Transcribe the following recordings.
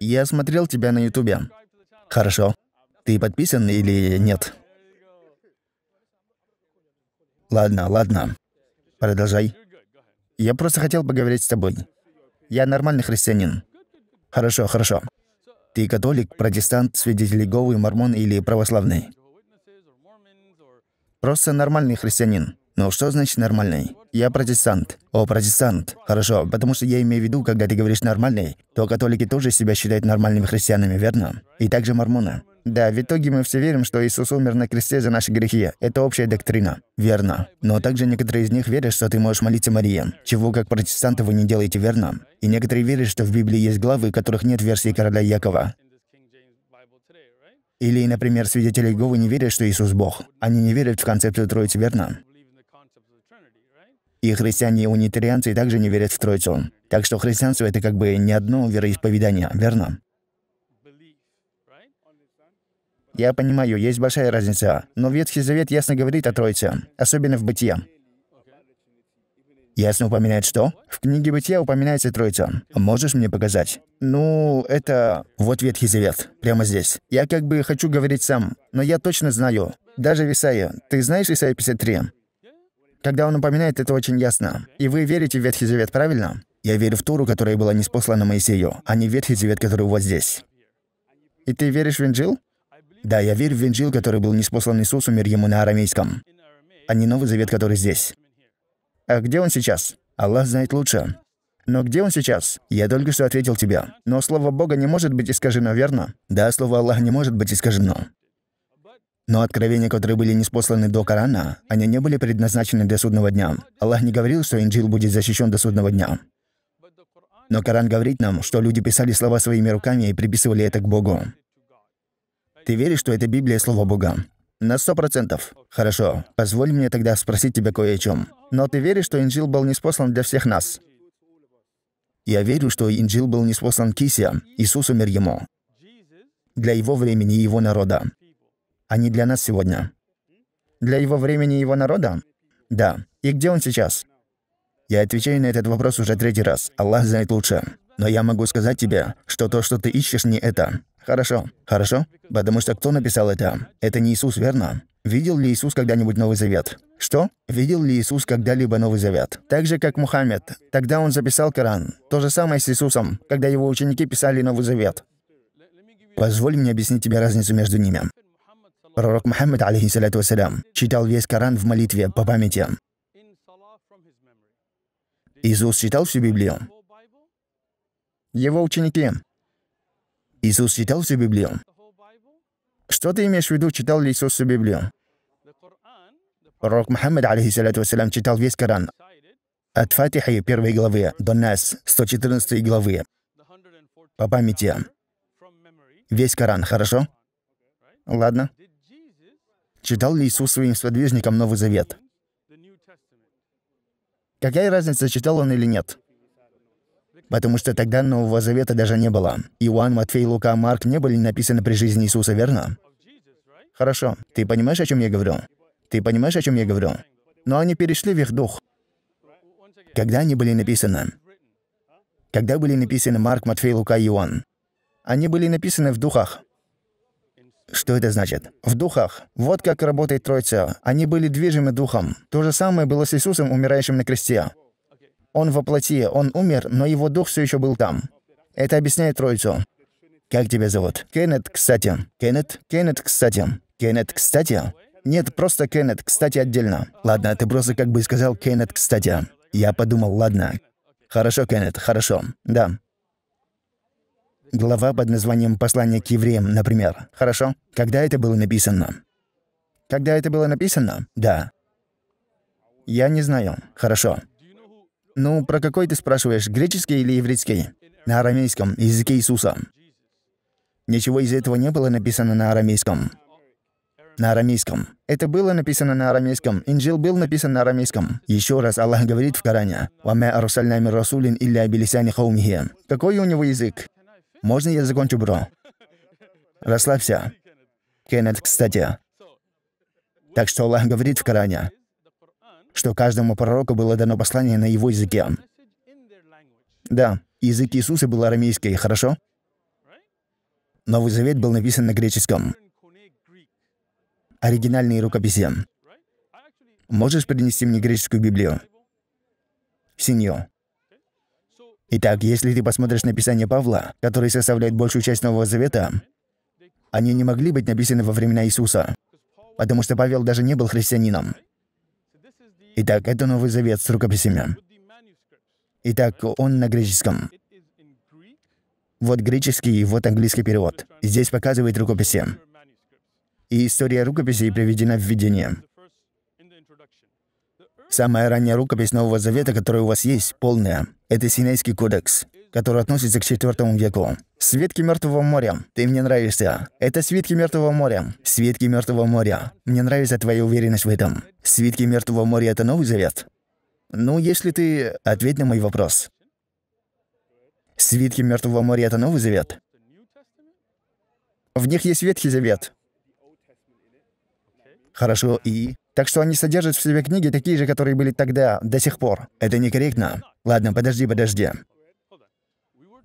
Я смотрел тебя на Ютубе. Хорошо. Ты подписан или нет? Ладно, ладно. Продолжай. Я просто хотел поговорить с тобой. Я нормальный христианин. Хорошо, хорошо. Ты католик, протестант, свидетель Иеговы, мормон или православный? Просто нормальный христианин. Ну, что значит нормальный? Я протестант. О, протестант. Хорошо, потому что я имею в виду, когда ты говоришь «нормальный», то католики тоже себя считают нормальными христианами, верно? И также мормоны. Да, в итоге мы все верим, что Иисус умер на кресте за наши грехи. Это общая доктрина. Верно. Но также некоторые из них верят, что ты можешь молиться Марии, чего как протестанты вы не делаете, верно? И некоторые верят, что в Библии есть главы, которых нет версии короля Якова. Или, например, свидетели Иеговы не верят, что Иисус Бог. Они не верят в концепцию Троицы, верно? И христиане, и унитарианцы также не верят в Троицу. Так что христианство — это как бы не одно вероисповедание, верно? Я понимаю, есть большая разница, но Ветхий Завет ясно говорит о Троице, особенно в Бытие. Ясно упоминает что? В книге Бытия упоминается Троица. Можешь мне показать? Ну, это... Вот Ветхий Завет, прямо здесь. Я как бы хочу говорить сам, но я точно знаю. Даже в Ты знаешь Исаия 53? Когда он упоминает, это очень ясно. И вы верите в Ветхий Завет, правильно? Я верю в Туру, которая была неспослана Моисею, а не в Ветхий Завет, который у вас здесь. И ты веришь в Винджил? Да, я верю в Винджил, который был неспослан Иисусу, мир ему на арамейском, а не Новый Завет, который здесь. А где он сейчас? Аллах знает лучше. Но где он сейчас? Я только что ответил тебе. Но слово Бога не может быть искажено, верно? Да, слово Аллаха не может быть искажено. Но откровения, которые были неспосланы до Корана, они не были предназначены для судного дня. Аллах не говорил, что Инджил будет защищен до судного дня. Но Коран говорит нам, что люди писали слова своими руками и приписывали это к Богу. Ты веришь, что это Библия — слово Бога? На сто процентов. Хорошо. Позволь мне тогда спросить тебя кое о чем. Но ты веришь, что Инджил был неспослан для всех нас? Я верю, что Инджил был неспослан Кися, Иисусу мир ему, для его времени и его народа. Они а для нас сегодня. Для его времени и его народа? Да. И где он сейчас? Я отвечаю на этот вопрос уже третий раз. Аллах знает лучше. Но я могу сказать тебе, что то, что ты ищешь, не это. Хорошо. Хорошо? Потому что кто написал это? Это не Иисус, верно? Видел ли Иисус когда-нибудь Новый Завет? Что? Видел ли Иисус когда-либо Новый Завет? Так же, как Мухаммед. Тогда он записал Коран. То же самое с Иисусом, когда его ученики писали Новый Завет. Позволь мне объяснить тебе разницу между ними. Пророк Мухаммад, алейхиссалату вассалям, читал весь Коран в молитве по памяти. Иисус читал всю Библию. Его ученики. Иисус читал всю Библию. Что ты имеешь в виду, читал ли Иисус всю Библию? Пророк Мухаммад, алейхиссалату вассалям, читал весь Коран. От Фатихи первой главы до Нас 114 главы. По памяти. Весь Коран, хорошо? Ладно. Читал ли Иисус своим сподвижникам Новый Завет? Какая разница, читал он или нет? Потому что тогда Нового Завета даже не было. Иоанн, Матфей, Лука, Марк не были написаны при жизни Иисуса, верно? Хорошо. Ты понимаешь, о чем я говорю? Ты понимаешь, о чем я говорю? Но они перешли в их дух. Когда они были написаны? Когда были написаны Марк, Матфей, Лука и Иоанн? Они были написаны в духах. Что это значит? В духах. Вот как работает Троица. Они были движимы духом. То же самое было с Иисусом, умирающим на кресте. Он воплоти, он умер, но его дух все еще был там. Это объясняет Троицу. Как тебя зовут? Кеннет, кстати. Кеннет? Кеннет, кстати. Кеннет, кстати. Нет, просто Кеннет, кстати, отдельно. Ладно, ты просто как бы сказал Кеннет, кстати. Я подумал, ладно. Хорошо, Кеннет, хорошо. Да, Глава под названием «Послание к евреям», например. Хорошо? Когда это было написано? Когда это было написано? Да. Я не знаю. Хорошо. Ну, про какой ты спрашиваешь, греческий или еврейский? На арамейском, языке Иисуса. Ничего из этого не было написано на арамейском. На арамейском. Это было написано на арамейском. Инжил был написан на арамейском. Еще раз Аллах говорит в Коране. «Ваме арсальнами расулин илля билисяни хаумихи». Какой у него язык? Можно я закончу, бро? Расслабься. Кеннет, кстати. Так что Аллах говорит в Коране, что каждому пророку было дано послание на его языке. Да, язык Иисуса был арамейский, хорошо? Новый Завет был написан на греческом. Оригинальные рукописи. Можешь принести мне греческую Библию? Синьо. Итак, если ты посмотришь на Писание Павла, который составляет большую часть Нового Завета, они не могли быть написаны во времена Иисуса, потому что Павел даже не был христианином. Итак, это Новый Завет с рукописями. Итак, он на греческом. Вот греческий, вот английский перевод. Здесь показывает рукописи. И история рукописей приведена в введение. Самая ранняя рукопись Нового Завета, которая у вас есть, полная. Это синейский кодекс, который относится к IV веку. «Свитки Мертвого моря. Ты мне нравишься. Это Свитки Мертвого моря. Свитки Мертвого моря. Мне нравится твоя уверенность в этом. Свитки Мертвого моря – это Новый Завет?» «Ну, если ты... Ответь на мой вопрос. Свитки Мертвого моря – это Новый Завет?» В них есть Ветхий Завет. Хорошо, и... Так что они содержат в себе книги такие же, которые были тогда, до сих пор. Это некорректно. Ладно, подожди, подожди.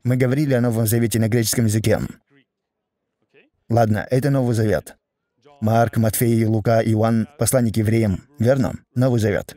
Мы говорили о Новом Завете на греческом языке. Ладно, это Новый Завет. Марк, Матфей, Лука, Иоанн, посланник евреям, верно? Новый Завет.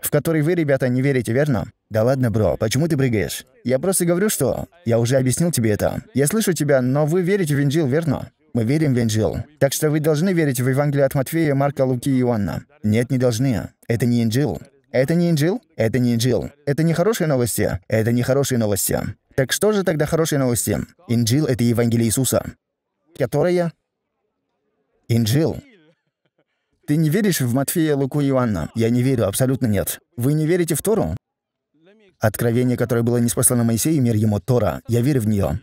В который вы, ребята, не верите, верно? Да ладно, бро, почему ты прыгаешь? Я просто говорю, что... Я уже объяснил тебе это. Я слышу тебя, но вы верите в Инджил, верно? Мы верим в Инжил. Так что вы должны верить в Евангелие от Матфея, Марка, Луки и Иоанна. Нет, не должны. Это не Инжил. Это не Инжил? Это не Инжил. Это не хорошие новости. Это не хорошие новости. Так что же тогда хорошие новости? Инжил — это Евангелие Иисуса. Которое? Инжил. Ты не веришь в Матфея, Луку и Иоанна? Я не верю, абсолютно нет. Вы не верите в Тору? Откровение, которое было неспослано Моисею, мир ему Тора. Я верю в нее.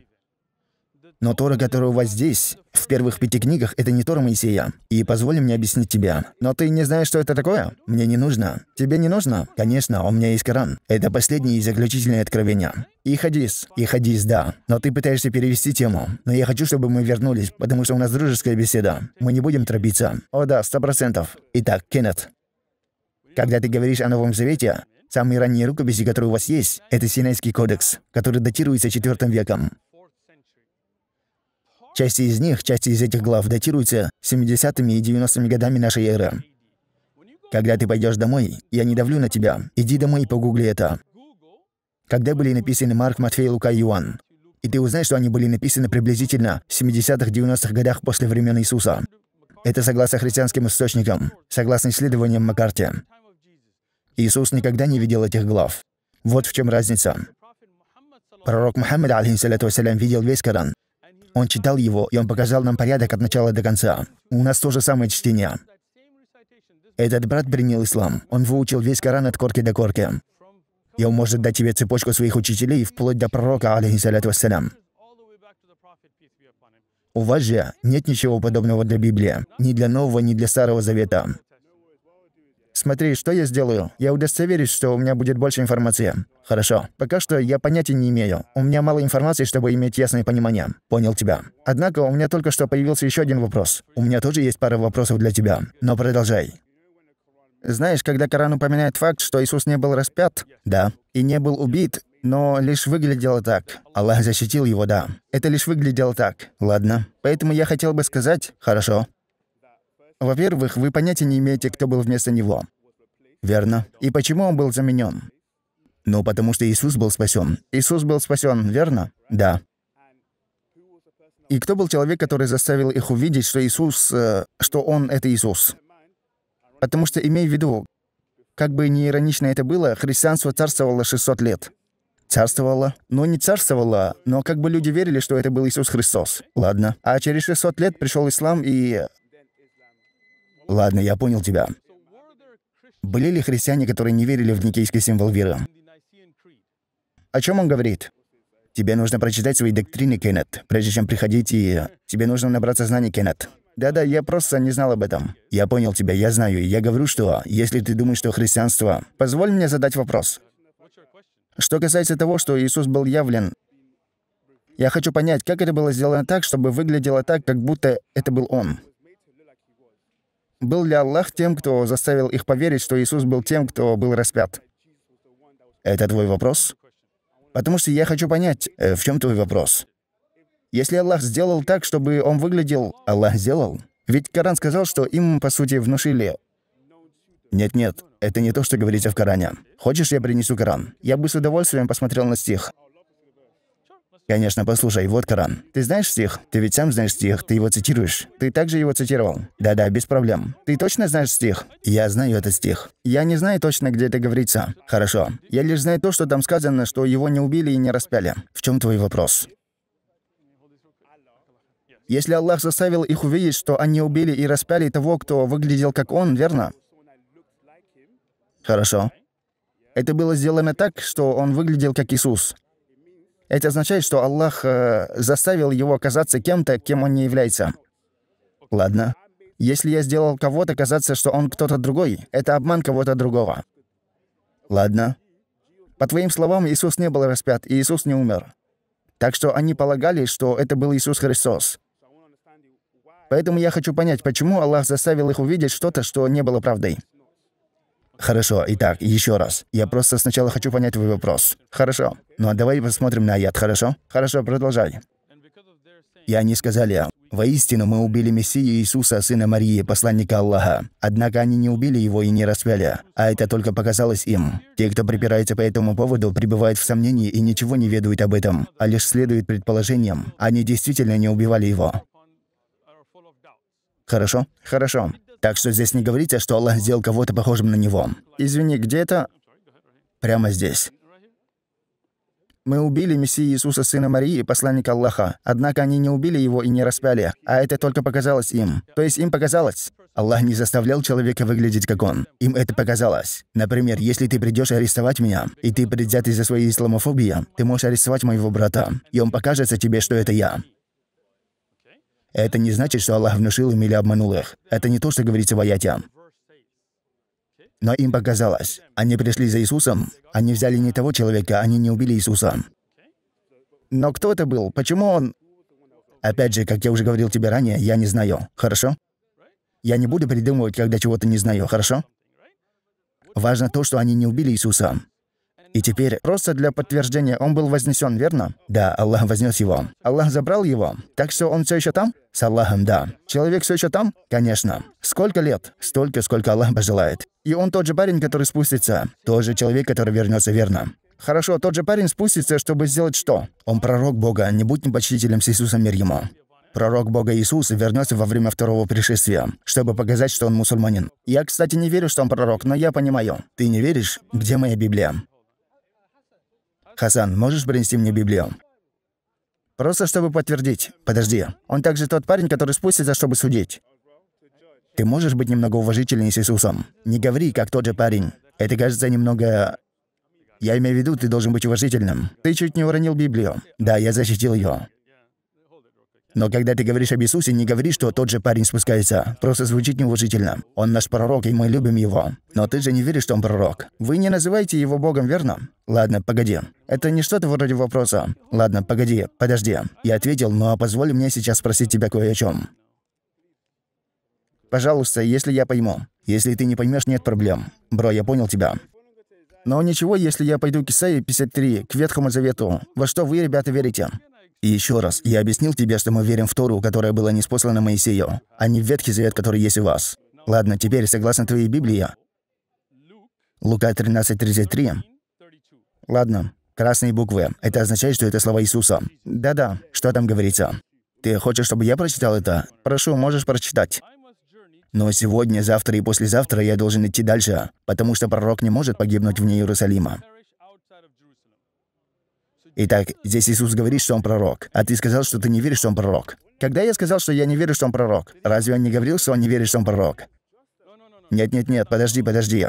Но Тора, который у вас здесь, в первых пяти книгах, это не Тора Моисея. И позволь мне объяснить тебе. Но ты не знаешь, что это такое? Мне не нужно. Тебе не нужно? Конечно, у меня есть Коран. Это последнее и заключительное откровение. И хадис. И хадис, да. Но ты пытаешься перевести тему. Но я хочу, чтобы мы вернулись, потому что у нас дружеская беседа. Мы не будем торопиться. О да, сто процентов. Итак, Кеннет. Когда ты говоришь о Новом Завете, Самые ранние рукописи, которые у вас есть, это Синайский кодекс, который датируется IV веком. Часть из них, часть из этих глав датируются 70-ми и 90-ми годами нашей эры. Когда ты пойдешь домой, я не давлю на тебя. Иди домой и погугли это. Когда были написаны Марк, Матфей, Лука и Иоанн? И ты узнаешь, что они были написаны приблизительно в 70-х, 90-х годах после времен Иисуса. Это согласно христианским источникам, согласно исследованиям Маккарти. Иисус никогда не видел этих глав. Вот в чем разница. Пророк Мухаммад, алейхиссалату вассалям, видел весь Коран. Он читал его, и он показал нам порядок от начала до конца. У нас то же самое чтение. Этот брат принял ислам. Он выучил весь Коран от корки до корки. И он может дать тебе цепочку своих учителей, вплоть до пророка, алейхиссалату вассалям. У вас же нет ничего подобного для Библии. Ни для Нового, ни для Старого Завета. Смотри, что я сделаю. Я удостоверюсь, что у меня будет больше информации. Хорошо. Пока что я понятия не имею. У меня мало информации, чтобы иметь ясное понимание. Понял тебя. Однако у меня только что появился еще один вопрос. У меня тоже есть пара вопросов для тебя. Но продолжай. Знаешь, когда Коран упоминает факт, что Иисус не был распят, да, и не был убит, но лишь выглядело так. Аллах защитил его, да. Это лишь выглядело так. Ладно. Поэтому я хотел бы сказать... Хорошо. Во-первых, вы понятия не имеете, кто был вместо него. Верно. И почему он был заменен? Ну, потому что Иисус был спасен. Иисус был спасен, верно? Да. И кто был человек, который заставил их увидеть, что Иисус, э, что Он — это Иисус? Потому что, имей в виду, как бы не иронично это было, христианство царствовало 600 лет. Царствовало, но ну, не царствовало, но как бы люди верили, что это был Иисус Христос. Ладно. А через 600 лет пришел ислам и... Э, Ладно, я понял тебя. Были ли христиане, которые не верили в никейский символ веры? О чем он говорит? Тебе нужно прочитать свои доктрины, Кеннет, прежде чем приходить и... Тебе нужно набраться знаний, Кеннет. Да-да, я просто не знал об этом. Я понял тебя, я знаю. Я говорю, что если ты думаешь, что христианство... Позволь мне задать вопрос. Что касается того, что Иисус был явлен, я хочу понять, как это было сделано так, чтобы выглядело так, как будто это был Он. Был ли Аллах тем, кто заставил их поверить, что Иисус был тем, кто был распят? Это твой вопрос? Потому что я хочу понять, э, в чем твой вопрос. Если Аллах сделал так, чтобы он выглядел, Аллах сделал. Ведь Коран сказал, что им, по сути, внушили. Нет-нет, это не то, что говорится в Коране. Хочешь, я принесу Коран? Я бы с удовольствием посмотрел на стих. Конечно, послушай, вот Коран. Ты знаешь стих? Ты ведь сам знаешь стих, ты его цитируешь. Ты также его цитировал. Да-да, без проблем. Ты точно знаешь стих? Я знаю этот стих. Я не знаю точно, где это говорится. Хорошо. Я лишь знаю то, что там сказано, что его не убили и не распяли. В чем твой вопрос? Если Аллах заставил их увидеть, что они убили и распяли того, кто выглядел как он, верно? Хорошо. Это было сделано так, что он выглядел как Иисус. Это означает, что Аллах э, заставил его казаться кем-то, кем он не является. Ладно. Если я сделал кого-то казаться, что он кто-то другой, это обман кого-то другого. Ладно. По твоим словам, Иисус не был распят, и Иисус не умер. Так что они полагали, что это был Иисус Христос. Поэтому я хочу понять, почему Аллах заставил их увидеть что-то, что не было правдой. Хорошо, итак, еще раз. Я просто сначала хочу понять твой вопрос. Хорошо. Ну а давай посмотрим на аят, хорошо? Хорошо, продолжай. И они сказали, «Воистину мы убили Мессию Иисуса, сына Марии, посланника Аллаха. Однако они не убили его и не распяли, а это только показалось им. Те, кто припирается по этому поводу, пребывают в сомнении и ничего не ведают об этом, а лишь следуют предположениям. Они действительно не убивали его». Хорошо? Хорошо. Так что здесь не говорите, что Аллах сделал кого-то похожим на него. Извини, где это? Прямо здесь. Мы убили Мессии Иисуса, сына Марии, посланника Аллаха. Однако они не убили его и не распяли, а это только показалось им. То есть им показалось. Аллах не заставлял человека выглядеть как он. Им это показалось. Например, если ты придешь арестовать меня, и ты предвзят из-за своей исламофобии, ты можешь арестовать моего брата, и он покажется тебе, что это я. Это не значит, что Аллах внушил им или обманул их. Это не то, что говорится в аяте. Но им показалось. Они пришли за Иисусом, они взяли не того человека, они не убили Иисуса. Но кто это был? Почему он... Опять же, как я уже говорил тебе ранее, я не знаю, хорошо? Я не буду придумывать, когда чего-то не знаю, хорошо? Важно то, что они не убили Иисуса. И теперь, просто для подтверждения, он был вознесен, верно? Да, Аллах вознес его. Аллах забрал его. Так что он все еще там? С Аллахом, да. Человек все еще там? Конечно. Сколько лет? Столько, сколько Аллах пожелает. И он тот же парень, который спустится. Тоже человек, который вернется, верно. Хорошо, тот же парень спустится, чтобы сделать что? Он пророк Бога, не будь непочтителем с Иисусом мир ему. Пророк Бога Иисус вернется во время второго пришествия, чтобы показать, что он мусульманин. Я, кстати, не верю, что он пророк, но я понимаю. Ты не веришь? Где моя Библия? «Хасан, можешь принести мне Библию? «Просто чтобы подтвердить. Подожди. Он также тот парень, который спустится, чтобы судить». «Ты можешь быть немного уважительнее с Иисусом? Не говори, как тот же парень. Это кажется немного... Я имею в виду, ты должен быть уважительным. Ты чуть не уронил Библию. Да, я защитил ее. Но когда ты говоришь об Иисусе, не говори, что тот же парень спускается. Просто звучит неуважительно. Он наш пророк, и мы любим его. Но ты же не веришь, что он пророк. Вы не называете его Богом, верно? Ладно, погоди. Это не что-то вроде вопроса. Ладно, погоди, подожди. Я ответил, но позволь мне сейчас спросить тебя кое о чем. Пожалуйста, если я пойму. Если ты не поймешь, нет проблем. Бро, я понял тебя. Но ничего, если я пойду к Исаии 53, к Ветхому Завету. Во что вы, ребята, верите? И еще раз, я объяснил тебе, что мы верим в Тору, которая была неспослана Моисею, а не в Ветхий Завет, который есть у вас. Ладно, теперь, согласно твоей Библии, Лука 13.33. Ладно, красные буквы. Это означает, что это слова Иисуса. Да-да, что там говорится? Ты хочешь, чтобы я прочитал это? Прошу, можешь прочитать. Но сегодня, завтра и послезавтра я должен идти дальше, потому что пророк не может погибнуть вне Иерусалима. Итак, здесь Иисус говорит, что он пророк, а ты сказал, что ты не веришь, что он пророк. Когда я сказал, что я не верю, что он пророк, разве он не говорил, что он не верит, что он пророк? Нет-нет-нет, подожди, подожди.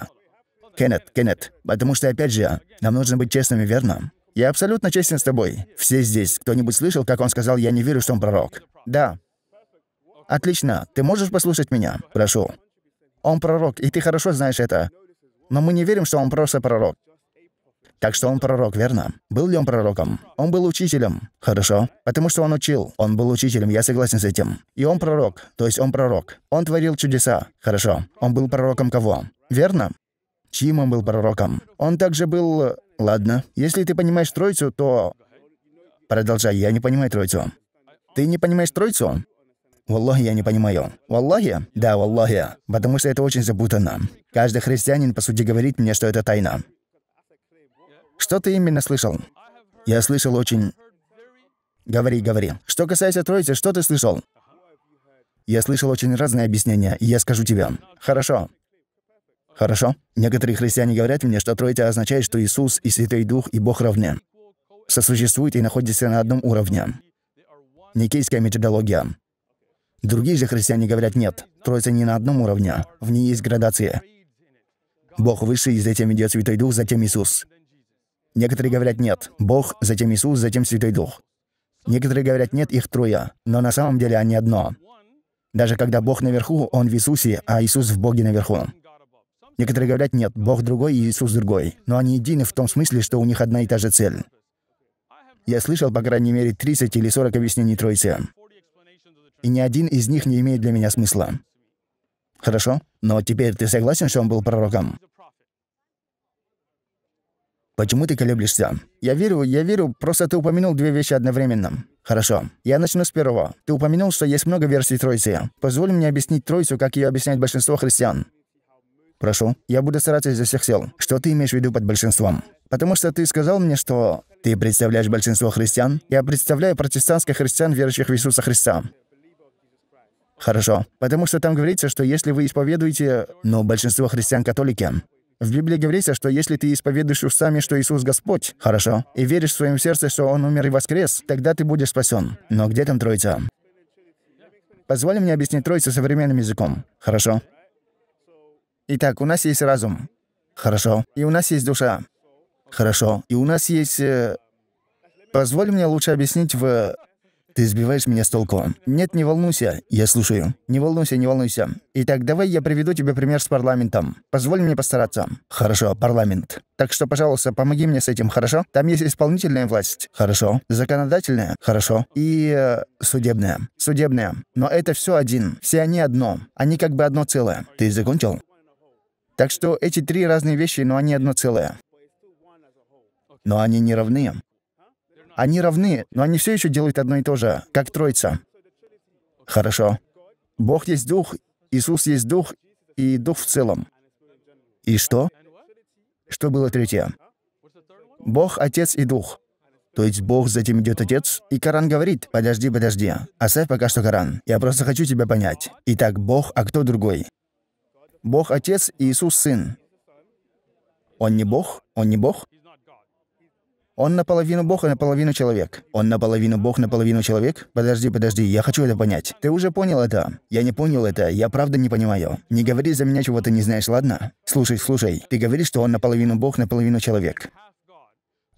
Кеннет, Кеннет, потому что, опять же, нам нужно быть честными, верно? Я абсолютно честен с тобой. Все здесь. Кто-нибудь слышал, как он сказал, я не верю, что он пророк? Да. Отлично. Ты можешь послушать меня? Прошу. Он пророк, и ты хорошо знаешь это. Но мы не верим, что он просто пророк. Так что он пророк, верно? Был ли он пророком? Он был учителем. Хорошо. Потому что он учил. Он был учителем, я согласен с этим. И он пророк, то есть он пророк. Он творил чудеса. Хорошо. Он был пророком кого? Верно? Чьим он был пророком? Он также был... Э, ладно. Если ты понимаешь Троицу, то... Продолжай, я не понимаю Троицу. Ты не понимаешь Троицу? Валлахи, я не понимаю. Валлахи? Да, валлахи. Потому что это очень запутанно. Каждый христианин, по сути, говорит мне, что это тайна. Что ты именно слышал? Я слышал очень... Говори, говори. Что касается Троицы, что ты слышал? Я слышал очень разные объяснения, и я скажу тебе. Хорошо. Хорошо. Некоторые христиане говорят мне, что Троица означает, что Иисус и Святой Дух и Бог равны. Сосуществуют и находятся на одном уровне. Никейская методология. Другие же христиане говорят, нет, Троица не на одном уровне, в ней есть градация. Бог выше, и затем идет Святой Дух, затем Иисус. Некоторые говорят «нет». Бог, затем Иисус, затем Святой Дух. Некоторые говорят «нет, их трое», но на самом деле они одно. Даже когда Бог наверху, Он в Иисусе, а Иисус в Боге наверху. Некоторые говорят «нет, Бог другой и Иисус другой», но они едины в том смысле, что у них одна и та же цель. Я слышал, по крайней мере, 30 или 40 объяснений Троицы. И ни один из них не имеет для меня смысла. Хорошо? Но теперь ты согласен, что он был пророком? «Почему ты колеблешься?» «Я верю, я верю, просто ты упомянул две вещи одновременно». «Хорошо. Я начну с первого. Ты упомянул, что есть много версий Троицы. Позволь мне объяснить Троицу, как ее объясняет большинство христиан». «Прошу. Я буду стараться изо всех сил. Что ты имеешь в виду под большинством?» «Потому что ты сказал мне, что...» «Ты представляешь большинство христиан?» «Я представляю протестантских христиан, верующих в Иисуса Христа». Хорошо. Потому что там говорится, что если вы исповедуете... Но большинство христиан католики. В Библии говорится, что если ты исповедуешь устами, что Иисус Господь, хорошо, и веришь в своем сердце, что Он умер и воскрес, тогда ты будешь спасен. Но где там Троица? Позволь мне объяснить Троицу современным языком. Хорошо. Итак, у нас есть разум. Хорошо. И у нас есть душа. Хорошо. И у нас есть... Э, Позволь мне лучше объяснить в ты сбиваешь меня с толку. Нет, не волнуйся. Я слушаю. Не волнуйся, не волнуйся. Итак, давай я приведу тебе пример с парламентом. Позволь мне постараться. Хорошо, парламент. Так что, пожалуйста, помоги мне с этим, хорошо? Там есть исполнительная власть. Хорошо. Законодательная. Хорошо. И э, судебная. Судебная. Но это все один. Все они одно. Они как бы одно целое. Ты закончил? Так что эти три разные вещи, но они одно целое. Но они не равны. Они равны, но они все еще делают одно и то же, как Троица. Хорошо. Бог есть Дух, Иисус есть Дух и Дух в целом. И что? Что было третье? Бог, Отец и Дух. То есть Бог, затем идет Отец, и Коран говорит, подожди, подожди, оставь пока что Коран, я просто хочу тебя понять. Итак, Бог, а кто другой? Бог Отец и Иисус Сын. Он не Бог? Он не Бог? Он наполовину бог и а наполовину человек. Он наполовину бог, наполовину человек? Подожди, подожди, я хочу это понять. Ты уже понял это? Я не понял это, я правда не понимаю. Не говори за меня, чего ты не знаешь, ладно? Слушай, слушай, ты говоришь, что он наполовину бог, наполовину человек.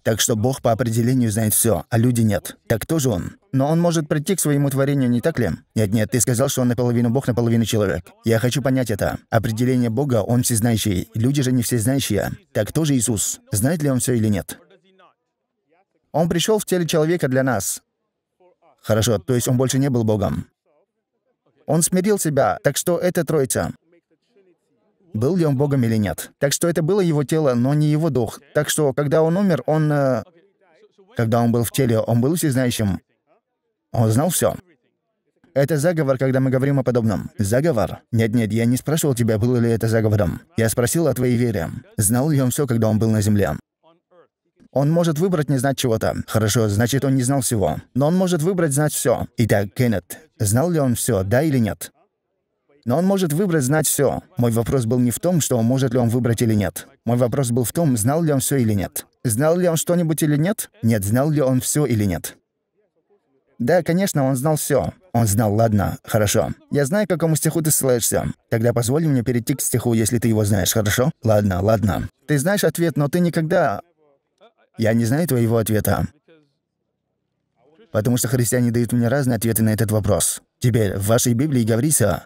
Так что Бог по определению знает все, а люди нет. Так кто же он? Но он может прийти к своему творению, не так ли? Нет-нет, ты сказал, что он наполовину Бог, наполовину человек. Я хочу понять это. Определение Бога, он всезнающий. Люди же не всезнающие. Так кто же Иисус? Знает ли он все или нет? Он пришел в теле человека для нас. Хорошо, то есть он больше не был Богом. Он смирил себя, так что это Троица. Был ли он Богом или нет. Так что это было его тело, но не его дух. Так что, когда он умер, он... Э, когда он был в теле, он был всезнающим. Он знал все. Это заговор, когда мы говорим о подобном. Заговор. Нет-нет, я не спрашивал тебя, было ли это заговором. Я спросил о твоей вере. Знал ли он все, когда он был на земле? Он может выбрать не знать чего-то. Хорошо, значит, он не знал всего. Но он может выбрать знать все. Итак, Кеннет, знал ли он все, да или нет? Но он может выбрать знать все. Мой вопрос был не в том, что может ли он выбрать или нет. Мой вопрос был в том, знал ли он все или нет. Знал ли он что-нибудь или нет? Нет, знал ли он все или нет. Да, конечно, он знал все. Он знал, ладно, хорошо. Я знаю, к какому стиху ты ссылаешься. Тогда позволь мне перейти к стиху, если ты его знаешь, хорошо? Ладно, ладно. Ты знаешь ответ, но ты никогда... Я не знаю твоего ответа. Потому что христиане дают мне разные ответы на этот вопрос. Теперь в вашей Библии говорится,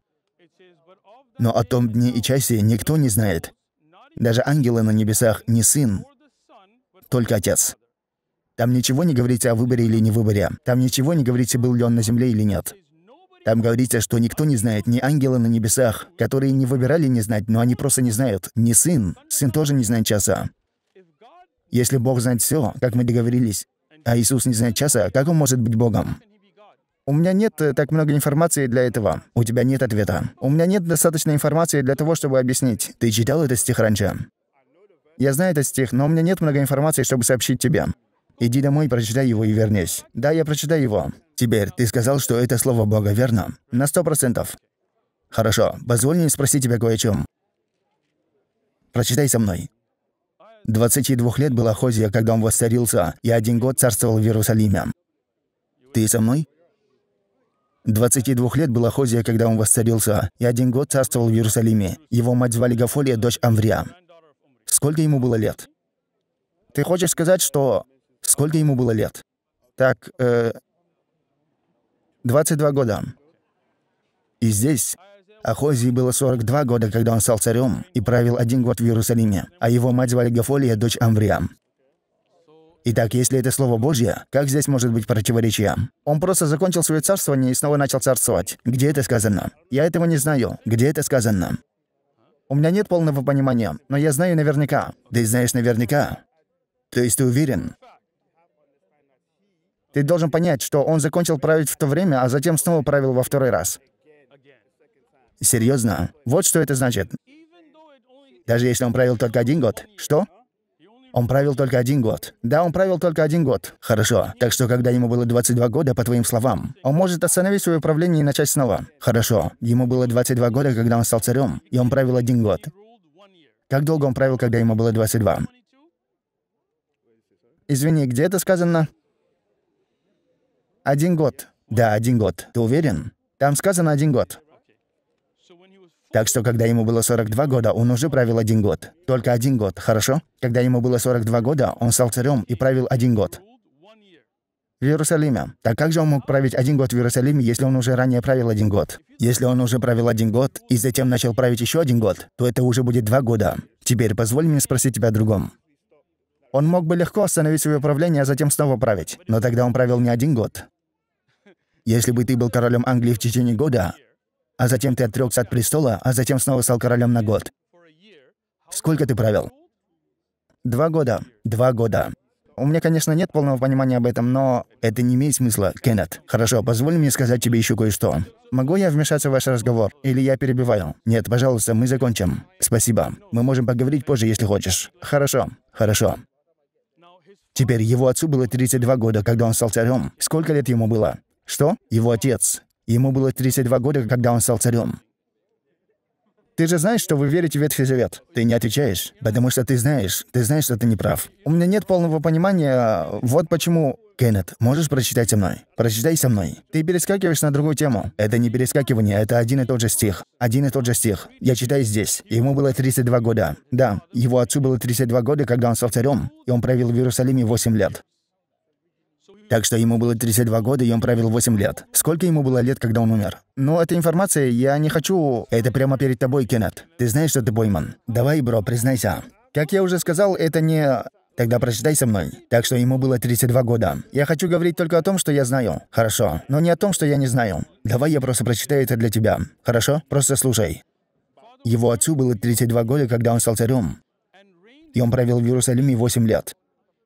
но о том дне и часе никто не знает. Даже ангелы на небесах не сын, только отец. Там ничего не говорится о выборе или не выборе. Там ничего не говорится, был ли он на земле или нет. Там говорится, что никто не знает, ни ангелы на небесах, которые не выбирали не знать, но они просто не знают. Ни сын. Сын тоже не знает часа. Если Бог знает все, как мы договорились, а Иисус не знает часа, как Он может быть Богом? У меня нет э, так много информации для этого. У тебя нет ответа. У меня нет достаточной информации для того, чтобы объяснить. Ты читал этот стих раньше? Я знаю этот стих, но у меня нет много информации, чтобы сообщить тебе. Иди домой, прочитай его и вернись. Да, я прочитаю его. Теперь, ты сказал, что это слово Бога верно? На сто процентов. Хорошо, позволь мне спросить тебя кое о чем. Прочитай со мной. 22 лет был Ахозия, когда он воцарился, и один год царствовал в Иерусалиме. Ты со мной? 22 лет был Ахозия, когда он воцарился, и один год царствовал в Иерусалиме. Его мать звали Гафолия, дочь Амврия. Сколько ему было лет? Ты хочешь сказать, что... Сколько ему было лет? Так, э... 22 года. И здесь Ахозии было 42 года, когда он стал царем и правил один год в Иерусалиме, а его мать звали Гафолия, дочь Амвриам. Итак, если это Слово Божье, как здесь может быть противоречие? Он просто закончил свое царствование и снова начал царствовать. Где это сказано? Я этого не знаю. Где это сказано? У меня нет полного понимания, но я знаю наверняка. Ты знаешь наверняка? То есть ты уверен? Ты должен понять, что он закончил править в то время, а затем снова правил во второй раз. Серьезно? Вот что это значит. Даже если он правил только один год. Что? Он правил только один год. Да, он правил только один год. Хорошо. Так что, когда ему было 22 года, по твоим словам, он может остановить свое правление и начать снова. Хорошо. Ему было 22 года, когда он стал царем, и он правил один год. Как долго он правил, когда ему было 22? Извини, где это сказано? Один год. Да, один год. Ты уверен? Там сказано один год. Так что, когда ему было 42 года, он уже правил один год. Только один год, хорошо? Когда ему было 42 года, он стал царем и правил один год. В Иерусалиме. Так как же он мог править один год в Иерусалиме, если он уже ранее правил один год? Если он уже правил один год и затем начал править еще один год, то это уже будет два года. Теперь позволь мне спросить тебя о другом. Он мог бы легко остановить свое правление, а затем снова править. Но тогда он правил не один год. Если бы ты был королем Англии в течение года, а затем ты отрекся от престола, а затем снова стал королем на год. Сколько ты провел? Два года. Два года. У меня, конечно, нет полного понимания об этом, но это не имеет смысла, Кеннет. Хорошо, позволь мне сказать тебе еще кое-что. Могу я вмешаться в ваш разговор? Или я перебиваю? Нет, пожалуйста, мы закончим. Спасибо. Мы можем поговорить позже, если хочешь. Хорошо. Хорошо. Теперь его отцу было 32 года, когда он стал царем. Сколько лет ему было? Что? Его отец. Ему было 32 года, когда он стал царем. Ты же знаешь, что вы верите в Ветхий Завет. Ты не отвечаешь, потому что ты знаешь, ты знаешь, что ты не прав. У меня нет полного понимания, вот почему... Кеннет, можешь прочитать со мной? Прочитай со мной. Ты перескакиваешь на другую тему. Это не перескакивание, это один и тот же стих. Один и тот же стих. Я читаю здесь. Ему было 32 года. Да, его отцу было 32 года, когда он стал царем, и он провел в Иерусалиме 8 лет. Так что ему было 32 года, и он правил 8 лет. Сколько ему было лет, когда он умер? Но ну, эта информация, я не хочу... Это прямо перед тобой, Кеннет. Ты знаешь, что ты бойман? Давай, бро, признайся. Как я уже сказал, это не... Тогда прочитай со мной. Так что ему было 32 года. Я хочу говорить только о том, что я знаю. Хорошо. Но не о том, что я не знаю. Давай я просто прочитаю это для тебя. Хорошо? Просто слушай. Его отцу было 32 года, когда он стал царем. И он провел в Иерусалиме 8 лет.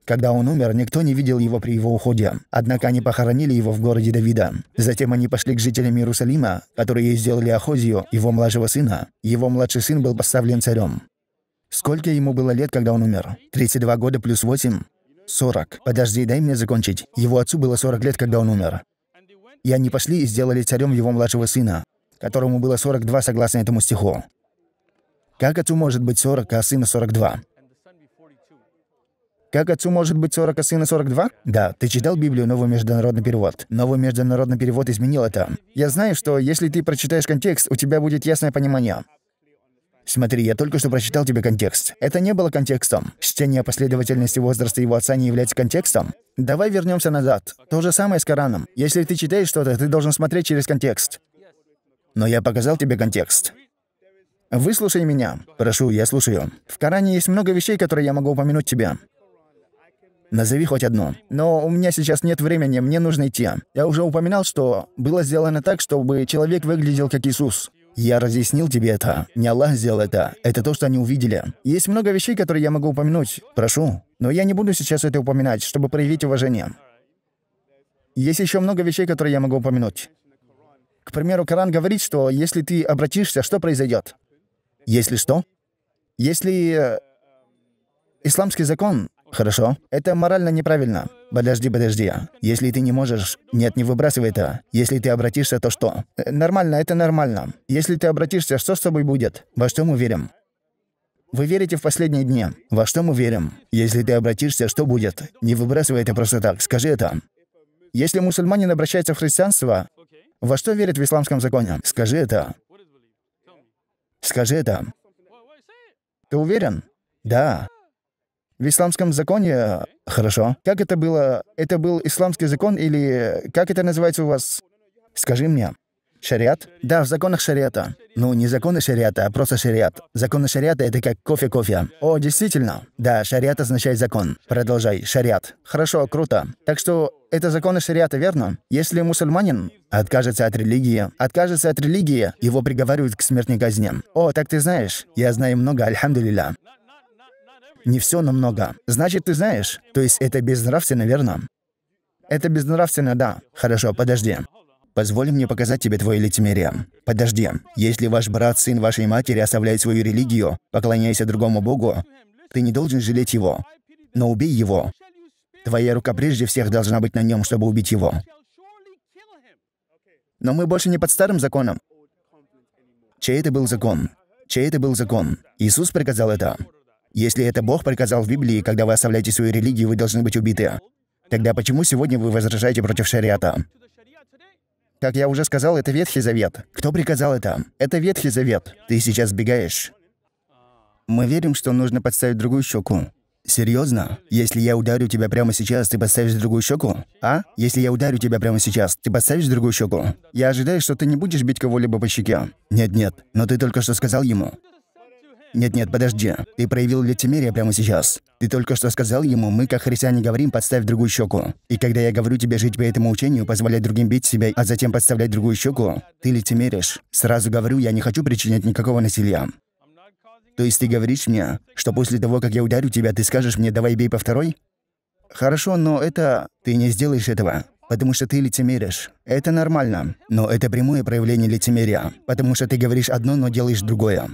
Когда он умер, никто не видел его при его уходе. Однако они похоронили его в городе Давида. Затем они пошли к жителям Иерусалима, которые сделали Ахозию, его младшего сына. Его младший сын был поставлен царем. Сколько ему было лет, когда он умер? 32 года плюс 8? 40. Подожди, дай мне закончить. Его отцу было 40 лет, когда он умер. И они пошли и сделали царем его младшего сына, которому было 42 согласно этому стиху. Как отцу может быть 40, а сыну 42? Как отцу может быть 40, а сына 42? Да, ты читал Библию «Новый международный перевод». Новый международный перевод изменил это. Я знаю, что если ты прочитаешь контекст, у тебя будет ясное понимание. Смотри, я только что прочитал тебе контекст. Это не было контекстом. Чтение последовательности возраста его отца не является контекстом. Давай вернемся назад. То же самое с Кораном. Если ты читаешь что-то, ты должен смотреть через контекст. Но я показал тебе контекст. Выслушай меня. Прошу, я слушаю. В Коране есть много вещей, которые я могу упомянуть тебе. Назови хоть одно. Но у меня сейчас нет времени, мне нужно идти. Я уже упоминал, что было сделано так, чтобы человек выглядел как Иисус. Я разъяснил тебе это. Не Аллах сделал это. Это то, что они увидели. Есть много вещей, которые я могу упомянуть. Прошу. Но я не буду сейчас это упоминать, чтобы проявить уважение. Есть еще много вещей, которые я могу упомянуть. К примеру, Коран говорит, что если ты обратишься, что произойдет? Если что? Если э, исламский закон Хорошо? Это морально неправильно. Подожди, подожди. Если ты не можешь... Нет, не выбрасывай это. Если ты обратишься, то что? Э, нормально, это нормально. Если ты обратишься, что с тобой будет? Во что мы верим? Вы верите в последние дни. Во что мы верим? Если ты обратишься, что будет? Не выбрасывай это просто так. Скажи это. Если мусульманин обращается в христианство, во что верит в исламском законе? Скажи это. Скажи это. Ты уверен? Да. В исламском законе... Хорошо. Как это было? Это был исламский закон или... Как это называется у вас? Скажи мне. Шариат? Да, в законах шариата. Ну, не законы шариата, а просто шариат. Законы шариата — это как кофе-кофе. О, действительно. Да, шариат означает закон. Продолжай, шариат. Хорошо, круто. Так что это законы шариата, верно? Если мусульманин откажется от религии, откажется от религии, его приговаривают к смертной казни. О, так ты знаешь. Я знаю много, альхамдулилля. Не все, но много. Значит, ты знаешь. То есть это безнравственно, верно? Это безнравственно, да. Хорошо, подожди. Позволь мне показать тебе твое лицемерие. Подожди. Если ваш брат, сын вашей матери оставляет свою религию, поклоняясь другому богу, ты не должен жалеть его. Но убей его. Твоя рука прежде всех должна быть на нем, чтобы убить его. Но мы больше не под старым законом. Чей это был закон? Чей это был закон? Иисус приказал это. Если это Бог приказал в Библии, когда вы оставляете свою религию, вы должны быть убиты. Тогда почему сегодня вы возражаете против шариата? Как я уже сказал, это Ветхий Завет. Кто приказал это? Это Ветхий Завет. Ты сейчас сбегаешь. Мы верим, что нужно подставить другую щеку. Серьезно? Если я ударю тебя прямо сейчас, ты подставишь другую щеку? А? Если я ударю тебя прямо сейчас, ты подставишь другую щеку? Я ожидаю, что ты не будешь бить кого-либо по щеке. Нет-нет, но ты только что сказал ему. «Нет-нет, подожди. Ты проявил лицемерие прямо сейчас. Ты только что сказал ему, мы, как христиане, говорим, подставь другую щеку. И когда я говорю тебе жить по этому учению, позволять другим бить себя, а затем подставлять другую щеку, ты лицемеришь. Сразу говорю, я не хочу причинять никакого насилия. То есть ты говоришь мне, что после того, как я ударю тебя, ты скажешь мне «давай бей по второй»? Хорошо, но это... Ты не сделаешь этого. Потому что ты лицемеришь. Это нормально. Но это прямое проявление лицемерия. Потому что ты говоришь одно, но делаешь другое.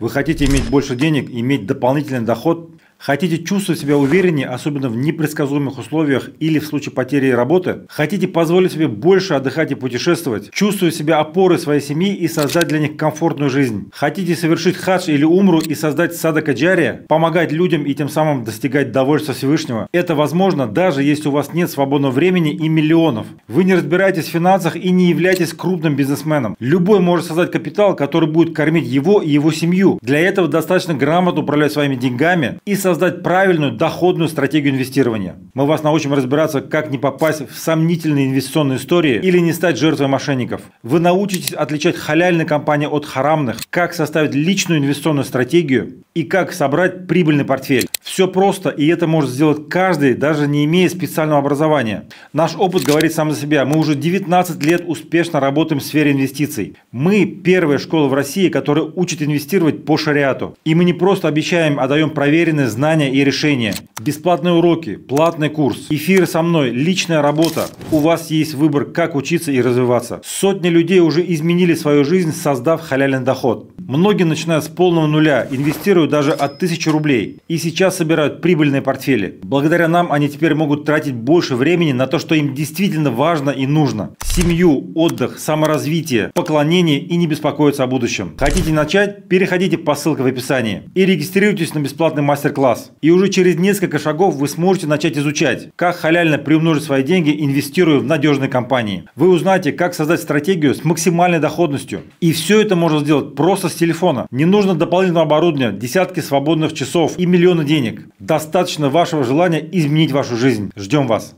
Вы хотите иметь больше денег, иметь дополнительный доход Хотите чувствовать себя увереннее, особенно в непредсказуемых условиях или в случае потери работы? Хотите позволить себе больше отдыхать и путешествовать? Чувствовать себя опорой своей семьи и создать для них комфортную жизнь? Хотите совершить хадж или умру и создать садака джария? Помогать людям и тем самым достигать довольства Всевышнего? Это возможно, даже если у вас нет свободного времени и миллионов. Вы не разбираетесь в финансах и не являетесь крупным бизнесменом. Любой может создать капитал, который будет кормить его и его семью. Для этого достаточно грамотно управлять своими деньгами и создать создать правильную доходную стратегию инвестирования. Мы вас научим разбираться, как не попасть в сомнительные инвестиционные истории или не стать жертвой мошенников. Вы научитесь отличать халяльные компании от харамных, как составить личную инвестиционную стратегию и как собрать прибыльный портфель. Все просто, и это может сделать каждый, даже не имея специального образования. Наш опыт говорит сам за себя. Мы уже 19 лет успешно работаем в сфере инвестиций. Мы первая школа в России, которая учит инвестировать по шариату. И мы не просто обещаем, а даем проверенные знания и решения. Бесплатные уроки, платный курс, эфир со мной, личная работа. У вас есть выбор, как учиться и развиваться. Сотни людей уже изменили свою жизнь, создав халялен доход. Многие начинают с полного нуля, инвестируют даже от 1000 рублей. И сейчас собирают прибыльные портфели. Благодаря нам они теперь могут тратить больше времени на то, что им действительно важно и нужно. Семью, отдых, саморазвитие, поклонение мнений и не беспокоиться о будущем. Хотите начать? Переходите по ссылке в описании и регистрируйтесь на бесплатный мастер-класс. И уже через несколько шагов вы сможете начать изучать, как халяльно приумножить свои деньги, инвестируя в надежные компании. Вы узнаете, как создать стратегию с максимальной доходностью. И все это можно сделать просто с телефона. Не нужно дополнительного оборудования, десятки свободных часов и миллионы денег. Достаточно вашего желания изменить вашу жизнь. Ждем вас!